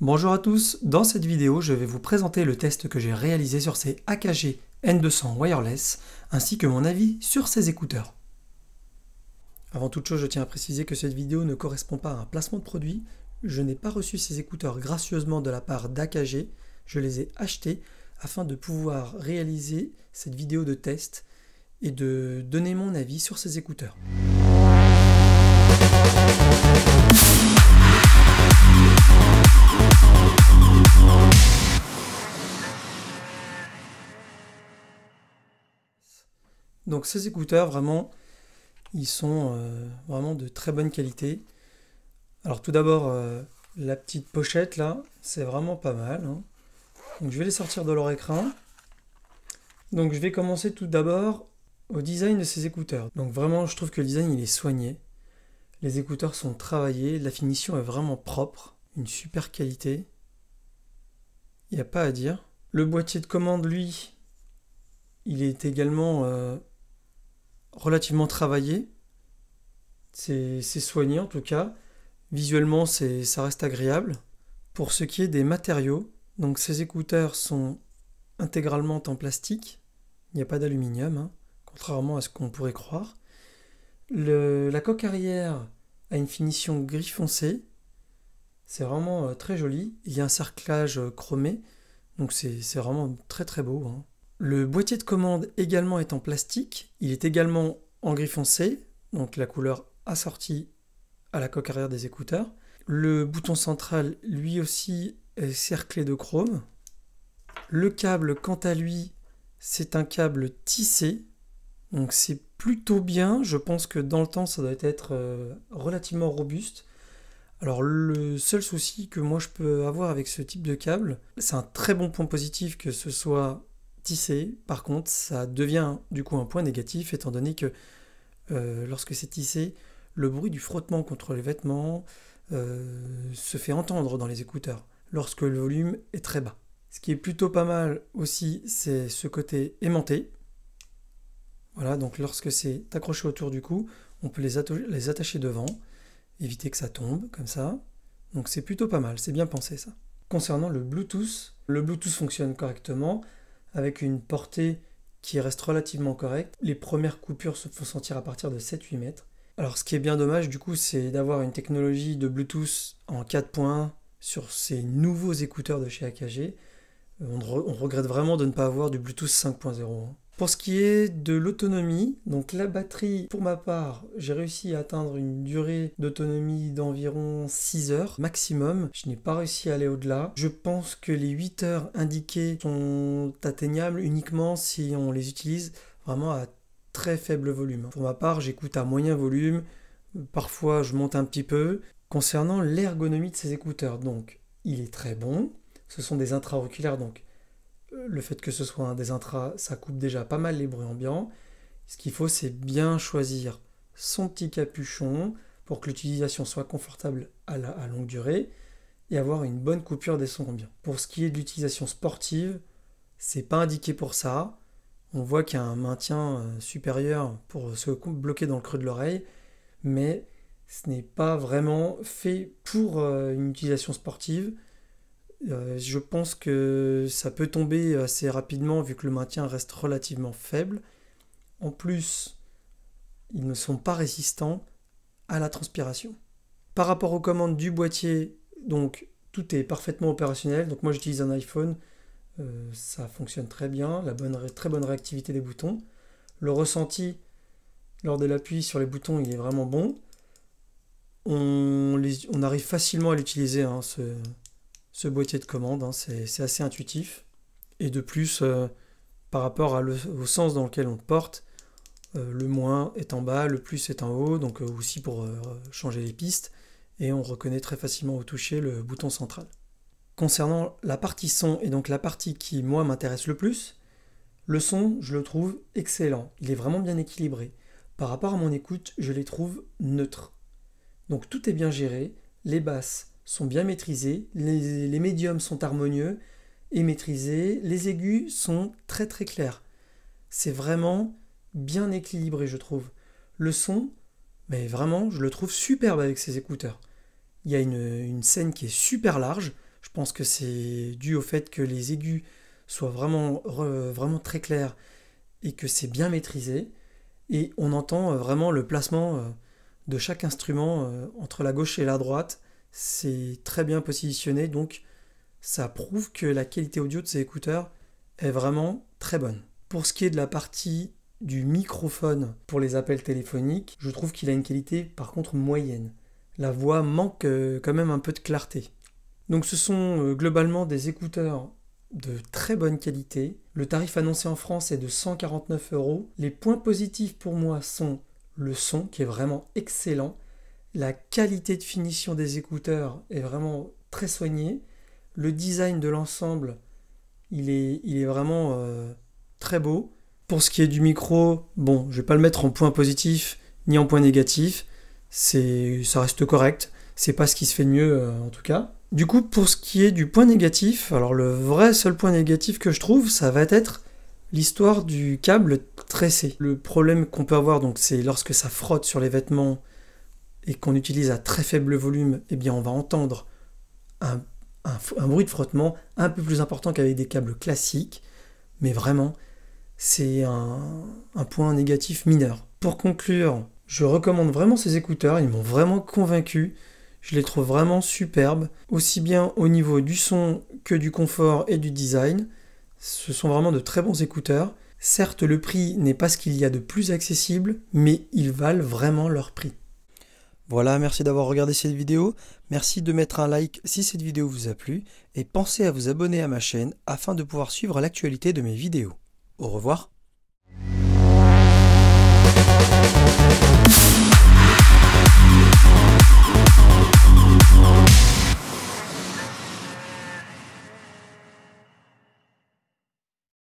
Bonjour à tous, dans cette vidéo je vais vous présenter le test que j'ai réalisé sur ces AKG N200 wireless ainsi que mon avis sur ces écouteurs. Avant toute chose je tiens à préciser que cette vidéo ne correspond pas à un placement de produit, je n'ai pas reçu ces écouteurs gracieusement de la part d'AKG, je les ai achetés afin de pouvoir réaliser cette vidéo de test et de donner mon avis sur ces écouteurs. Donc ces écouteurs, vraiment, ils sont euh, vraiment de très bonne qualité. Alors tout d'abord, euh, la petite pochette là, c'est vraiment pas mal. Hein. Donc je vais les sortir de leur écran. Donc je vais commencer tout d'abord au design de ces écouteurs. Donc vraiment, je trouve que le design, il est soigné. Les écouteurs sont travaillés, la finition est vraiment propre, une super qualité. Il n'y a pas à dire. Le boîtier de commande, lui, il est également euh, relativement travaillé. C'est soigné en tout cas. Visuellement, ça reste agréable. Pour ce qui est des matériaux, donc ces écouteurs sont intégralement en plastique. Il n'y a pas d'aluminium, hein, contrairement à ce qu'on pourrait croire. la coque arrière a une finition gris foncé. C'est vraiment euh, très joli. Il y a un cerclage euh, chromé. Donc c'est vraiment très très beau. Hein. Le boîtier de commande également est en plastique. Il est également en gris foncé, donc la couleur assortie à la coque arrière des écouteurs. Le bouton central, lui aussi, est cerclé de chrome. Le câble, quant à lui, c'est un câble tissé. Donc c'est plutôt bien. Je pense que dans le temps, ça doit être euh, relativement robuste. Alors le seul souci que moi je peux avoir avec ce type de câble, c'est un très bon point positif que ce soit tissé, par contre, ça devient du coup un point négatif, étant donné que euh, lorsque c'est tissé, le bruit du frottement contre les vêtements euh, se fait entendre dans les écouteurs, lorsque le volume est très bas. Ce qui est plutôt pas mal aussi, c'est ce côté aimanté. Voilà, donc lorsque c'est accroché autour du cou, on peut les, les attacher devant, éviter que ça tombe, comme ça. Donc c'est plutôt pas mal, c'est bien pensé ça. Concernant le Bluetooth, le Bluetooth fonctionne correctement avec une portée qui reste relativement correcte. Les premières coupures se font sentir à partir de 7-8 mètres. Alors ce qui est bien dommage du coup c'est d'avoir une technologie de Bluetooth en 4.1 sur ces nouveaux écouteurs de chez AKG. Euh, on, on regrette vraiment de ne pas avoir du Bluetooth 5.0. Pour ce qui est de l'autonomie, donc la batterie, pour ma part, j'ai réussi à atteindre une durée d'autonomie d'environ 6 heures maximum. Je n'ai pas réussi à aller au-delà. Je pense que les 8 heures indiquées sont atteignables uniquement si on les utilise vraiment à très faible volume. Pour ma part, j'écoute à moyen volume. Parfois, je monte un petit peu. Concernant l'ergonomie de ces écouteurs, donc, il est très bon. Ce sont des intra intraoculaires, donc euh, le fait que ce soit un des intras, ça coupe déjà pas mal les bruits ambiants. Ce qu'il faut, c'est bien choisir son petit capuchon pour que l'utilisation soit confortable à, longue durée et avoir une bonne coupure des sons ambiants. Pour ce qui est de l'utilisation sportive, c'est pas indiqué pour ça. On voit qu'il y a un maintien euh, supérieur pour se bloquer dans le creux de l'oreille, mais ce n'est pas vraiment fait pour euh, une utilisation sportive. Euh, je pense que ça peut tomber assez rapidement vu que le maintien reste relativement faible. En plus, ils ne sont pas résistants à la transpiration. Par rapport aux commandes du boîtier, donc tout est parfaitement opérationnel. Donc moi j'utilise un iPhone, euh, ça fonctionne très bien, la bonne, très bonne réactivité des boutons. Le ressenti lors de l'appui sur les boutons, il est vraiment bon. On, arrive facilement à l'utiliser, hein, ce, ce boîtier de commande. Hein, c'est assez intuitif. Et de plus, euh, par rapport au sens dans lequel on le porte, euh, le moins est en bas, le plus est en haut, donc euh, aussi pour changer les pistes. Et on reconnaît très facilement au toucher le bouton central. Concernant la partie son, et donc la partie qui, moi, m'intéresse le plus, le son, je le trouve excellent. Il est vraiment bien équilibré. Par rapport à mon écoute, je les trouve neutres. Donc tout est bien géré, les basses, sont bien maîtrisés, les, médiums sont harmonieux et maîtrisés, les aigus sont très très clairs. C'est vraiment bien équilibré, je trouve. Le son, mais vraiment, je le trouve superbe avec ces écouteurs. Il y a une, scène qui est super large. Je pense que c'est dû au fait que les aigus soient vraiment, vraiment très clairs et que c'est bien maîtrisé. Et on entend euh, vraiment le placement euh, de chaque instrument euh, entre la gauche et la droite c'est très bien positionné, donc ça prouve que la qualité audio de ces écouteurs est vraiment très bonne. Pour ce qui est de la partie du microphone pour les appels téléphoniques, je trouve qu'il a une qualité par contre moyenne. La voix manque euh, quand même un peu de clarté. Donc ce sont euh, globalement des écouteurs de très bonne qualité. Le tarif annoncé en France est de 149 euros. Les points positifs pour moi sont le son qui est vraiment excellent la qualité de finition des écouteurs est vraiment très soignée. Le design de l'ensemble, il est, il est vraiment euh, très beau. Pour ce qui est du micro, bon, je vais pas le mettre en point positif ni en point négatif. C'est, ça reste correct. C'est pas ce qui se fait de mieux euh, en tout cas. Du coup, pour ce qui est du point négatif, alors le vrai seul point négatif que je trouve, ça va être l'histoire du câble tressé. Le problème qu'on peut avoir, donc, c'est lorsque ça frotte sur les vêtements, et qu'on utilise à très faible volume, eh bien on va entendre un, bruit de frottement un peu plus important qu'avec des câbles classiques, mais vraiment c'est un point négatif mineur. Pour conclure, je recommande vraiment ces écouteurs, ils m'ont vraiment convaincu. Je les trouve vraiment superbes, aussi bien au niveau du son que du confort et du design. Ce sont vraiment de très bons écouteurs. Certes, le prix n'est pas ce qu'il y a de plus accessible, mais ils valent vraiment leur prix. Voilà, merci d'avoir regardé cette vidéo, merci de mettre un like si cette vidéo vous a plu, et pensez à vous abonner à ma chaîne afin de pouvoir suivre l'actualité de mes vidéos. Au revoir